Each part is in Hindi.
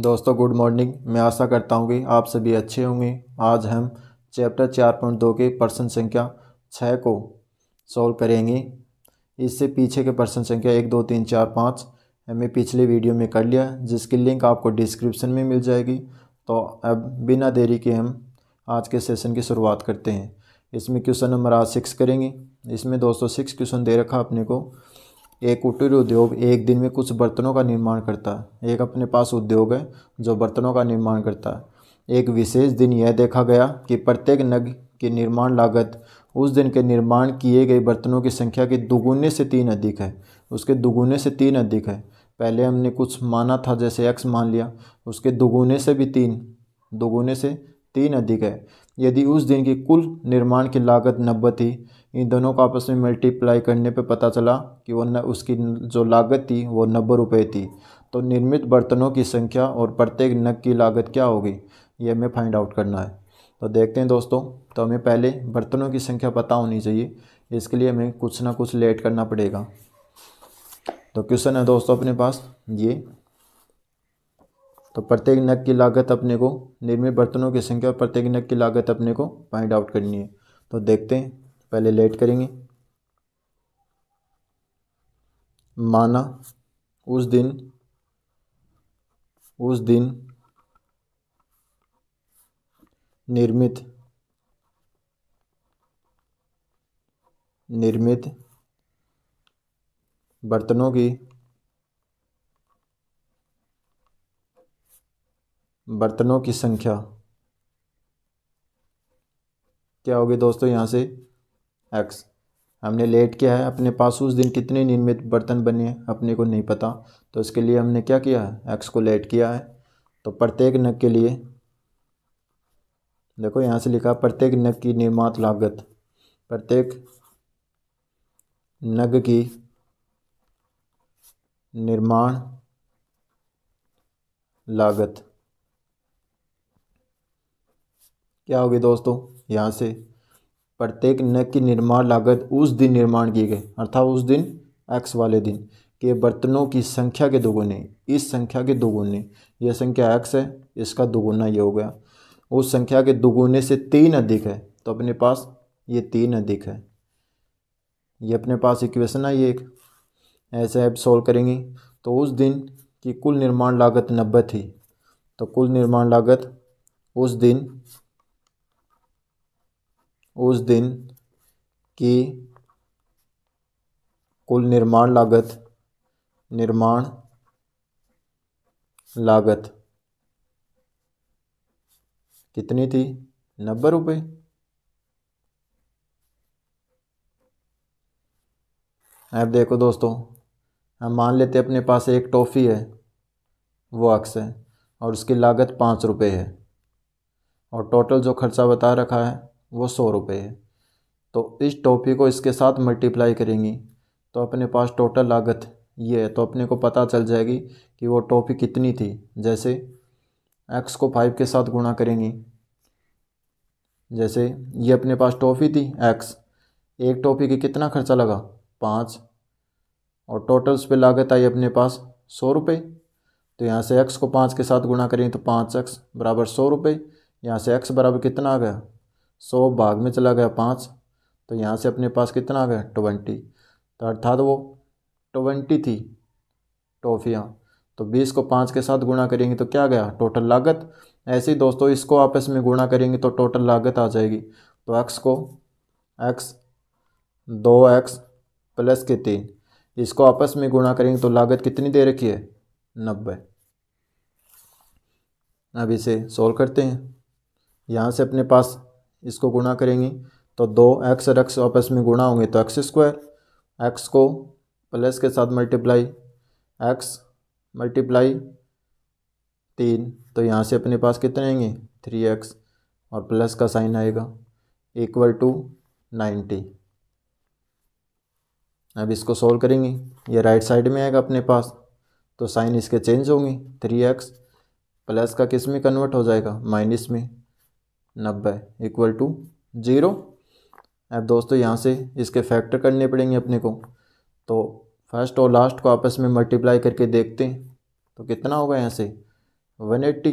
दोस्तों गुड मॉर्निंग मैं आशा करता हूँ कि आप सभी अच्छे होंगे आज हम चैप्टर चार पॉइंट दो के प्रश्न संख्या छः को सॉल्व करेंगे इससे पीछे के प्रश्न संख्या एक दो तीन चार पाँच हमें पिछले वीडियो में कर लिया जिसकी लिंक आपको डिस्क्रिप्शन में मिल जाएगी तो अब बिना देरी के हम आज के सेशन की शुरुआत करते हैं इसमें क्वेश्चन नंबर आज सिक्स करेंगे इसमें दोस्तों सिक्स क्वेश्चन दे रखा अपने को एक कुटीर उद्योग एक दिन में कुछ बर्तनों का निर्माण करता है एक अपने पास उद्योग है जो बर्तनों का निर्माण करता है एक विशेष दिन यह देखा गया कि प्रत्येक नग की निर्माण लागत उस दिन के निर्माण किए गए बर्तनों की संख्या के दुगुने से तीन अधिक है उसके दुगुने से तीन अधिक है पहले हमने कुछ माना था जैसे एक्स मान लिया उसके दुगुने से भी तीन दोगुने से तीन अधिक है यदि उस दिन की कुल निर्माण की लागत नब्बे थी इन दोनों को आपस में मल्टीप्लाई करने पर पता चला कि वो न उसकी जो लागत थी वो नब्बे रुपये थी तो निर्मित बर्तनों की संख्या और प्रत्येक नग की लागत क्या होगी ये हमें फाइंड आउट करना है तो देखते हैं दोस्तों तो हमें पहले बर्तनों की संख्या पता होनी चाहिए इसके लिए हमें कुछ ना कुछ लेट करना पड़ेगा तो क्वेश्चन है दोस्तों अपने पास ये तो प्रत्येक नग की लागत अपने को निर्मित बर्तनों की संख्या और प्रत्येक नग की लागत अपने को फाइंड आउट करनी है तो देखते हैं पहले लेट करेंगे माना उस दिन उस दिन निर्मित निर्मित बर्तनों की बर्तनों की संख्या क्या होगी दोस्तों यहाँ से एक्स हमने लेट किया है अपने पास उस दिन कितने निर्मित बर्तन बने हैं अपने को नहीं पता तो इसके लिए हमने क्या किया है एक्स को लेट किया है तो प्रत्येक नग के लिए देखो यहाँ से लिखा प्रत्येक नग की निर्मात लागत प्रत्येक नग की निर्माण लागत क्या होगी दोस्तों यहाँ से प्रत्येक नग की निर्माण लागत उस दिन निर्माण की गई अर्थात उस दिन एक्स वाले दिन के बर्तनों की संख्या के दोगुने इस संख्या के दोगुने यह संख्या एक्स है इसका दोगुना ये हो गया उस संख्या के दोगुने से तीन अधिक है तो अपने पास ये तीन अधिक है ये अपने पास इक्वेशन है ये एक ऐसे आप सॉल्व करेंगे तो उस दिन की कुल निर्माण लागत नब्बे थी तो कुल निर्माण लागत उस दिन उस दिन की कुल निर्माण लागत निर्माण लागत कितनी थी नब्बे रुपये अब देखो दोस्तों हम मान लेते अपने पास एक टॉफ़ी है वो अक्स है और उसकी लागत पाँच रुपये है और टोटल जो खर्चा बता रखा है वो सौ रुपये है तो इस टॉफ़ी को इसके साथ मल्टीप्लाई करेंगी तो अपने पास टोटल लागत ये है तो अपने को पता चल जाएगी कि वो टॉफ़ी कितनी थी जैसे एक्स को फाइव के साथ गुणा करेंगी जैसे ये अपने पास टॉफ़ी थी एक्स एक टॉफ़ी के कितना खर्चा लगा पाँच और टोटल उस पर लागत आई अपने पास सौ रुपये तो यहाँ से एक्स को पाँच के साथ गुणा करें तो पाँच एक्स बराबर सौ रुपये यहाँ से एक्स बराबर कितना आ गया सौ भाग में चला गया पाँच तो यहाँ से अपने पास कितना आ गया ट्वेंटी तो अर्थात वो ट्वेंटी थी टॉफ़ियाँ तो बीस को पाँच के साथ गुणा करेंगे तो क्या गया टोटल लागत ऐसे ही दोस्तों इसको आपस में गुणा करेंगे तो टोटल लागत आ जाएगी तो एक्स को एक्स दो एक्स प्लस के तीन इसको आपस में गुणा करेंगे तो लागत कितनी दे रखी है नब्बे अब इसे सोल्व करते हैं यहाँ से अपने पास इसको गुणा करेंगे तो दो एक्स और एक्स आपस में गुणा होंगे तो एक्स स्क्वायर एक्स को प्लस के साथ मल्टीप्लाई एक्स मल्टीप्लाई तीन तो यहाँ से अपने पास कितने आएंगे थ्री एक्स और प्लस का साइन आएगा इक्वल टू नाइन्टी अब इसको सोल्व करेंगे ये राइट साइड में आएगा अपने पास तो साइन इसके चेंज होंगे थ्री एक्स प्लस का किस में कन्वर्ट हो जाएगा माइनस में नब्बे इक्वल टू ज़ीरो अब दोस्तों यहाँ से इसके फैक्टर करने पड़ेंगे अपने को तो फर्स्ट और लास्ट को आपस में मल्टीप्लाई करके देखते हैं तो कितना होगा यहाँ से वन एट्टी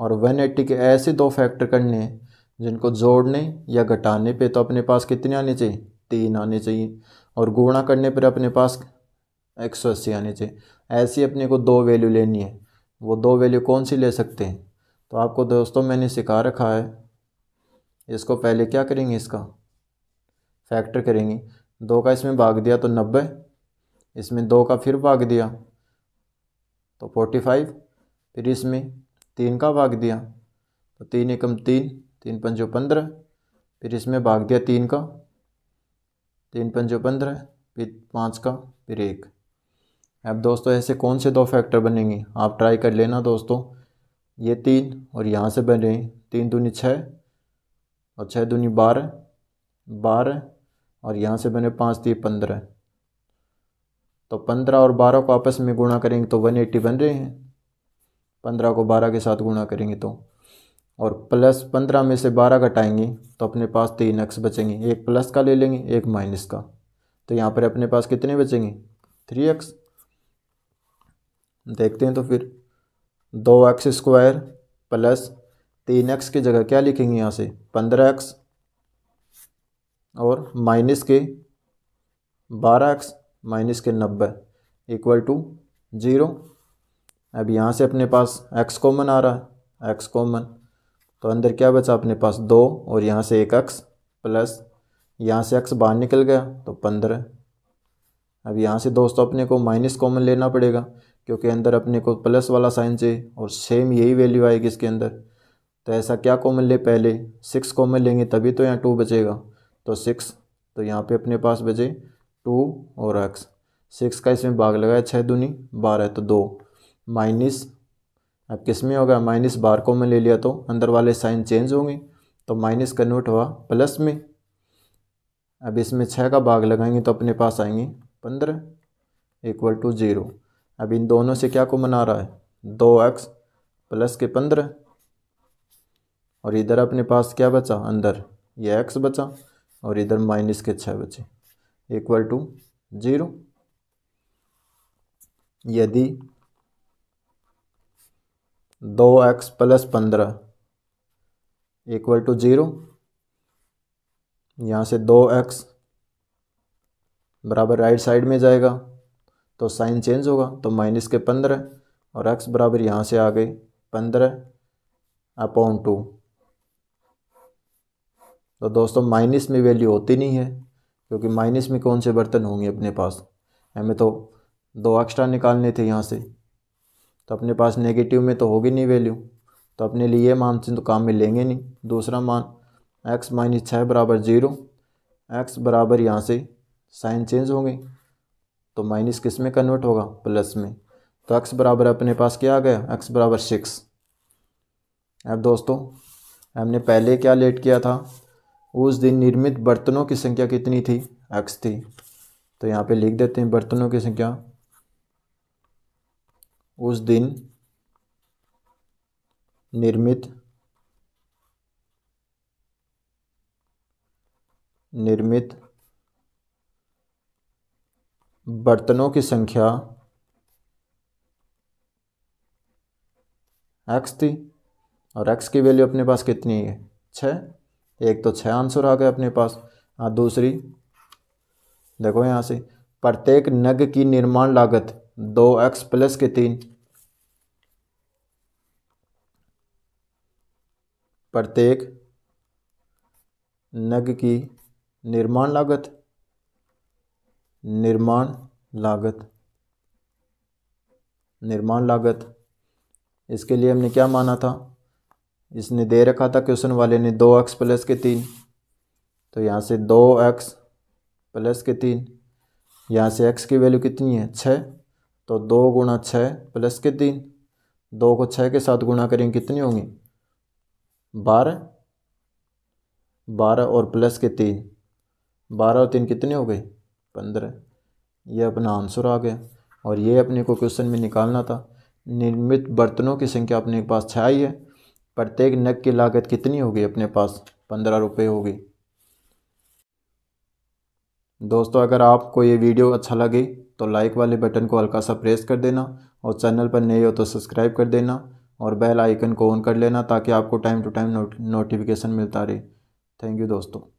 और वन एट्टी के ऐसे दो फैक्टर करने हैं जिनको जोड़ने या घटाने पे तो अपने पास कितने आने चाहिए तीन आने चाहिए और गुणा करने पर अपने पास एक सौ अस्सी आने चाहिए ऐसी अपने को दो वैल्यू लेनी है वो दो वैल्यू कौन सी ले सकते हैं तो आपको दोस्तों मैंने सिखा रखा है इसको पहले क्या करेंगे इसका फैक्टर करेंगे दो का इसमें भाग दिया तो नब्बे इसमें दो का फिर भाग दिया तो फोर्टी फाइव फिर इसमें तीन का भाग दिया तो तीन एकम तीन तीन पंजो पंद्रह फिर इसमें भाग दिया तीन का तीन पंजो पंद्रह फिर पाँच का फिर एक अब दोस्तों ऐसे कौन से दो फैक्टर बनेंगे आप ट्राई कर लेना दोस्तों ये तीन और यहाँ से बन तीन दूनी छः और छः दूनी बारह बारह और यहाँ से बने पाँच तीन पंद्रह तो पंद्रह और बारह को आपस में गुणा करेंगे तो वन एट्टी बन रहे हैं पंद्रह को बारह के साथ गुणा करेंगे तो और प्लस पंद्रह में से बारह घटाएंगे तो अपने पास तीन अक्स बचेंगे एक प्लस का ले लेंगे एक माइनस का तो यहाँ पर अपने पास कितने बचेंगे थ्री एक्स देखते हैं तो फिर दो एक्स स्क्वायर प्लस तीन एक्स की जगह क्या लिखेंगे यहाँ से पंद्रह एक्स और माइनस के बारह एक्स माइनस के नब्बे इक्वल टू जीरो अब यहाँ से अपने पास एक्स कॉमन आ रहा है एक्स कॉमन तो अंदर क्या बचा अपने पास दो और यहाँ से एक एक्स प्लस यहाँ से एक्स बाहर निकल गया तो पंद्रह अब यहाँ से दोस्तों अपने को माइनस कॉमन लेना पड़ेगा क्योंकि अंदर अपने को प्लस वाला साइन चाहिए और सेम यही वैल्यू आएगी इसके अंदर तो ऐसा क्या कॉमन ले पहले सिक्स कॉमन लेंगे तभी तो यहाँ टू बचेगा तो सिक्स तो यहाँ पे अपने पास बचे टू और एक्स सिक्स का इसमें भाग लगाया छः दूनी बारह तो दो माइनस अब किस में होगा माइनस बार को में ले लिया तो अंदर वाले साइन चेंज होंगे तो माइनस कन्वर्ट हुआ प्लस में अब इसमें छः का भाग लगाएंगे तो अपने पास आएंगे पंद्रह इक्वल टू ज़ीरो अब इन दोनों से क्या को मना रहा है दो एक्स प्लस के पंद्रह और इधर अपने पास क्या बचा अंदर ये एक्स बचा और इधर माइनस के छः बचे इक्वल टू जीरो यदि दो एक्स प्लस पंद्रह इक्वल टू जीरो यहाँ से दो एक्स बराबर राइट साइड में जाएगा तो साइन चेंज होगा तो माइनस के पंद्रह और एक्स बराबर यहाँ से आ गई पंद्रह अपॉन टू तो दोस्तों माइनस में वैल्यू होती नहीं है क्योंकि माइनस में कौन से बर्तन होंगे अपने पास हमें तो दो एक्स्ट्रा निकालने थे यहाँ से तो अपने पास नेगेटिव में तो होगी नहीं वैल्यू तो अपने लिए मान से तो काम में लेंगे नहीं दूसरा मान एक्स माइनस छः बराबर ज़ीरो एक्स बराबर यहाँ से साइन चेंज होंगे तो माइनस किस में कन्वर्ट होगा प्लस में तो एक्स बराबर अपने पास क्या आ गया एक्स बराबर सिक्स अब दोस्तों हमने पहले क्या लेट किया था उस दिन निर्मित बर्तनों की संख्या कितनी थी एक्स थी तो यहाँ पे लिख देते हैं बर्तनों की संख्या उस दिन निर्मित निर्मित बर्तनों की संख्या एक्स थी और एक्स की वैल्यू अपने पास कितनी है छ एक तो छ आंसर आ गया अपने पास और दूसरी देखो यहाँ से प्रत्येक नग की निर्माण लागत दो एक्स प्लस के तीन प्रत्येक नग की निर्माण लागत निर्माण लागत निर्माण लागत इसके लिए हमने क्या माना था इसने दे रखा था क्वेश्चन वाले ने दो एक्स प्लस के तीन तो यहाँ से दो एक्स प्लस के तीन यहाँ से एक्स की वैल्यू कितनी है छः तो दो गुणा छः प्लस के तीन दो को छः के साथ गुणा करेंगे कितनी होंगी बारह बारह और प्लस के तीन बारह और तीन कितने हो गए पंद्रह ये अपना आंसर आ गया और ये अपने को क्वेश्चन में निकालना था निर्मित बर्तनों की संख्या अपने पास ही है प्रत्येक नग की लागत कितनी होगी अपने पास पंद्रह रुपये होगी दोस्तों अगर आपको ये वीडियो अच्छा लगे तो लाइक वाले बटन को हल्का सा प्रेस कर देना और चैनल पर नए हो तो सब्सक्राइब कर देना और बेल आइकन को ऑन कर लेना ताकि आपको टाइम टू टाइम नोटिफिकेशन मिलता रहे थैंक यू दोस्तों